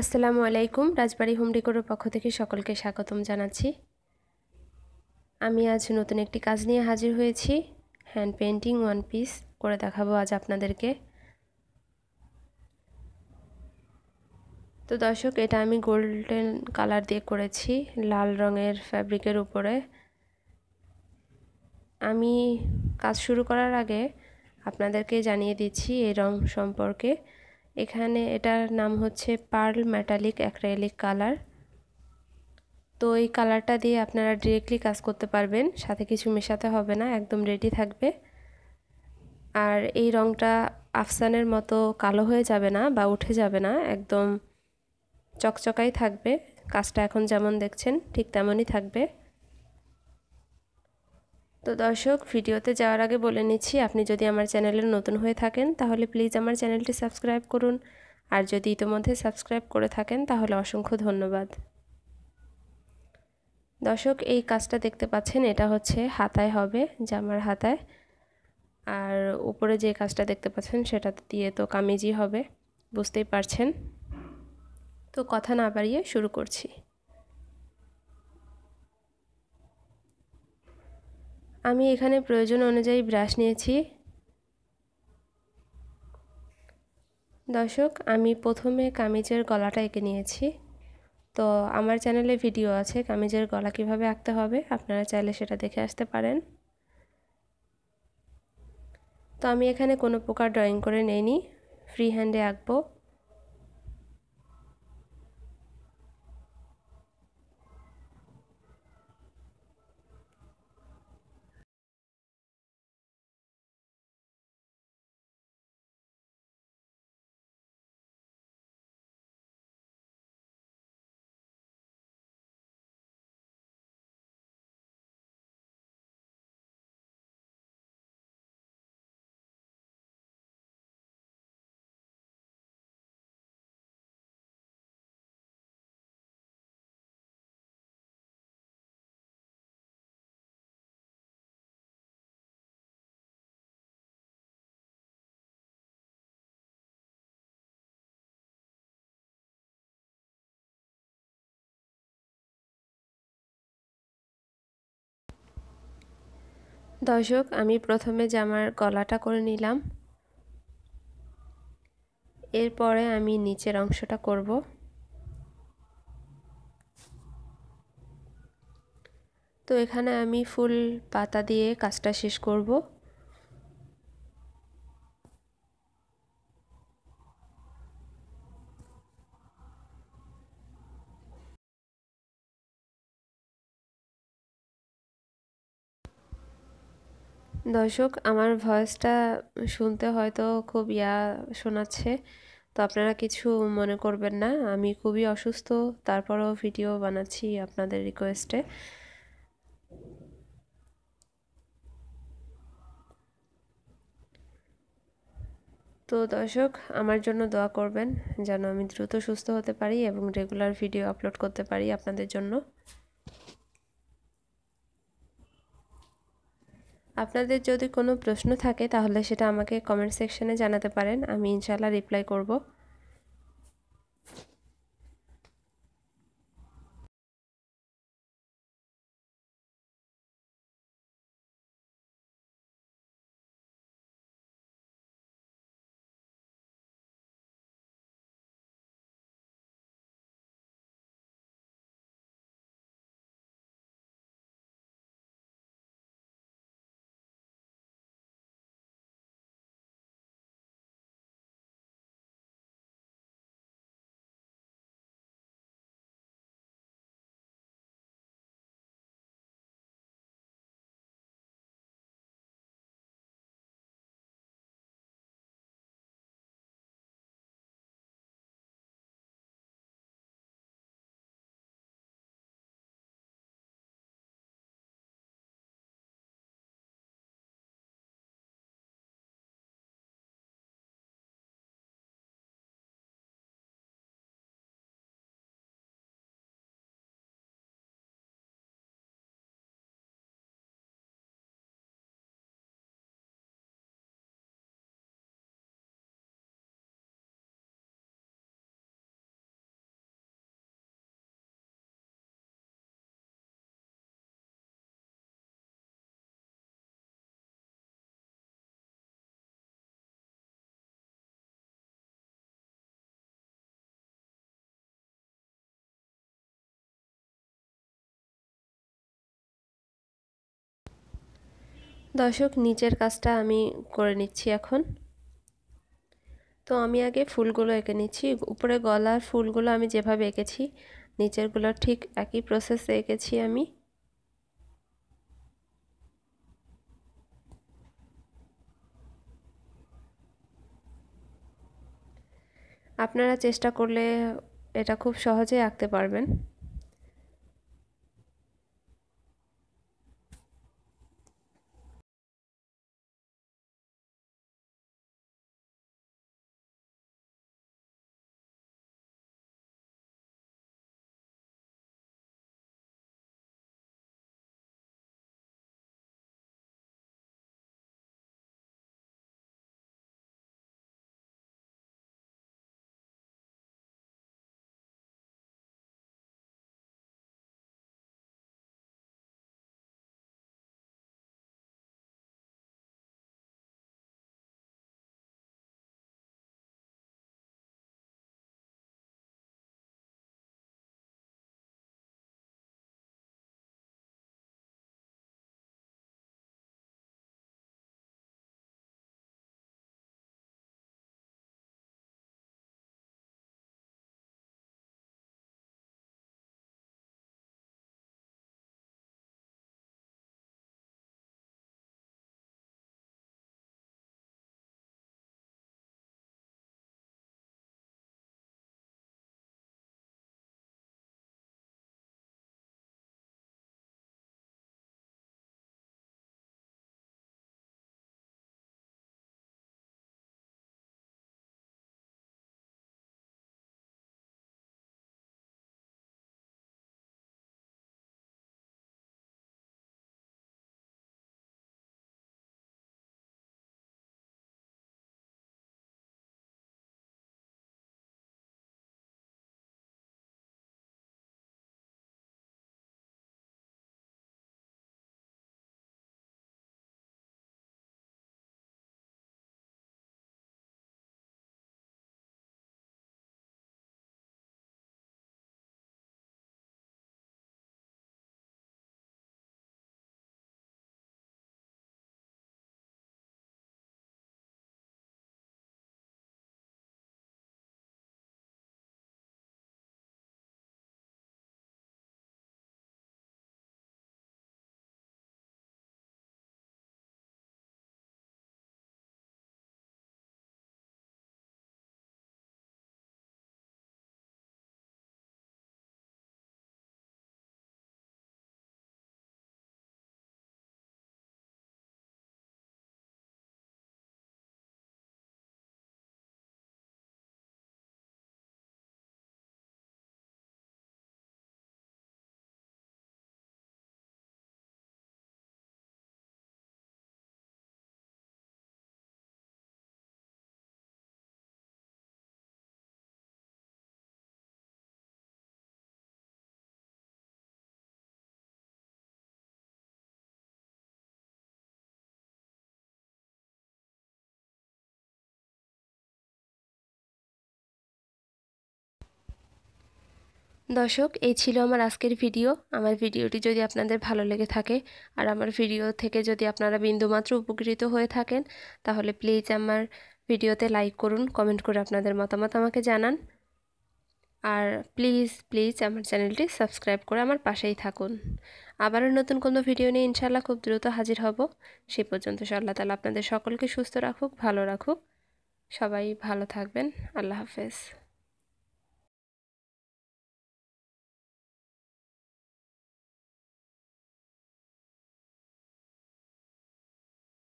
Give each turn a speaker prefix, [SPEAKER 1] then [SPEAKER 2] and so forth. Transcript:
[SPEAKER 1] আসসালামু আলাইকুম রাজবাড়ি হোম ডেকোরের পক্ষ থেকে সকলকে স্বাগতম জানাচ্ছি আমি আজ নতুন একটি কাজ নিয়ে হাজির হয়েছি হ্যান্ড পেন্টিং ওয়ান পিস করে দেখাবো আজ আপনাদেরকে তো দর্শক এটা আমি গোল্ডেন কালার দিয়ে করেছি লাল রঙের ফ্যাব্রিকের উপরে আমি কাজ শুরু করার আগে আপনাদেরকে জানিয়ে দিচ্ছি এই রং সম্পর্কে এখানে এটার নাম হচ্ছে পার্ল ম্যাটালিক অ্যাক্রাইলিক কালার তো এই কালারটা দিয়ে আপনারা ডিরেক্টলি কাজ করতে পারবেন সাথে কিছু মেশাতে হবে না একদম রেডি থাকবে আর এই রংটা আফসানের মতো কালো হয়ে যাবে না বা উঠে যাবে না একদম চকচকাই থাকবে কাজটা এখন যেমন দেখছেন ঠিক তেমনই থাকবে তো দর্শক ভিডিওতে যাওয়ার আগে বলে নিচ্ছি আপনি যদি আমার চ্যানেলে নতুন হয়ে থাকেন তাহলে প্লিজ আমার চ্যানেলটি সাবস্ক্রাইব করুন আর যদি ইতোমধ্যে সাবস্ক্রাইব করে থাকেন তাহলে অসংখ্য ধন্যবাদ দর্শক এই কাজটা দেখতে পাচ্ছেন এটা হচ্ছে হাতায় হবে জামার হাতায় আর উপরে যে কাজটা দেখতে পাচ্ছেন সেটা দিয়ে তো কামিজই হবে বুঝতেই পারছেন তো কথা না বাড়িয়ে শুরু করছি আমি এখানে প্রয়োজন অনুযায়ী ব্রাশ নিয়েছি দর্শক আমি প্রথমে কামিজের গলাটা এঁকে নিয়েছি তো আমার চ্যানেলে ভিডিও আছে কামিজের গলা কিভাবে আঁকতে হবে আপনারা চাইলে সেটা দেখে আসতে পারেন তো আমি এখানে কোনো প্রকার ড্রয়িং করে নেইনি ফ্রি হ্যান্ডে আঁকবো দর্শক আমি প্রথমে জামার গলাটা করে নিলাম এরপরে আমি নিচের অংশটা করব তো এখানে আমি ফুল পাতা দিয়ে কাজটা শেষ করব দর্শক আমার ভয়েসটা শুনতে হয়তো খুব ইয়া শোনাচ্ছে তো আপনারা কিছু মনে করবেন না আমি খুবই অসুস্থ তারপরেও ভিডিও বানাচ্ছি আপনাদের রিকোয়েস্টে তো দর্শক আমার জন্য দোয়া করবেন যেন আমি দ্রুত সুস্থ হতে পারি এবং রেগুলার ভিডিও আপলোড করতে পারি আপনাদের জন্য আপনাদের যদি কোনো প্রশ্ন থাকে তাহলে সেটা আমাকে কমেন্ট সেকশনে জানাতে পারেন আমি ইনশাল্লাহ রিপ্লাই করবো দর্শক নিচের কাজটা আমি করে নিচ্ছি এখন তো আমি আগে ফুলগুলো এঁকে নিচ্ছি উপরে গলার ফুলগুলো আমি যেভাবে এঁকেছি নিচেরগুলো ঠিক একই প্রসেসে এঁকেছি আমি আপনারা চেষ্টা করলে এটা খুব সহজে আঁকতে পারবেন দর্শক এই ছিল আমার আজকের ভিডিও আমার ভিডিওটি যদি আপনাদের ভালো লেগে থাকে আর আমার ভিডিও থেকে যদি আপনারা বিন্দুমাত্র উপকৃত হয়ে থাকেন তাহলে প্লিজ আমার ভিডিওতে লাইক করুন কমেন্ট করে আপনাদের মতামত আমাকে জানান আর প্লিজ প্লিজ আমার চ্যানেলটি সাবস্ক্রাইব করে আমার পাশেই থাকুন আবারও নতুন কোনো ভিডিও নিয়ে ইনশাল্লাহ খুব দ্রুত হাজির হব সে পর্যন্ত আল্লাহ তালা আপনাদের সকলকে সুস্থ রাখুক ভালো রাখুক সবাই ভালো থাকবেন আল্লাহ হাফেজ